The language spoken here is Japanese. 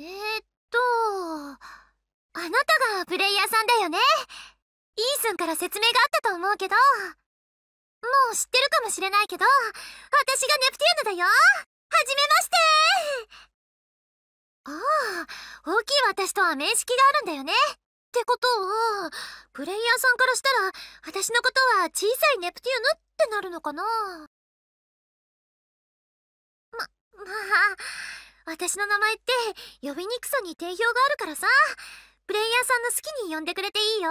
えー、っとあなたがプレイヤーさんだよねイースンから説明があったと思うけどもう知ってるかもしれないけど私がネプテューヌだよはじめましてああ大きい私とは面識があるんだよねってことはプレイヤーさんからしたら私のことは小さいネプテューヌってなるのかなままあ私の名前って呼びにくさに定評があるからさプレイヤーさんの好きに呼んでくれていいよ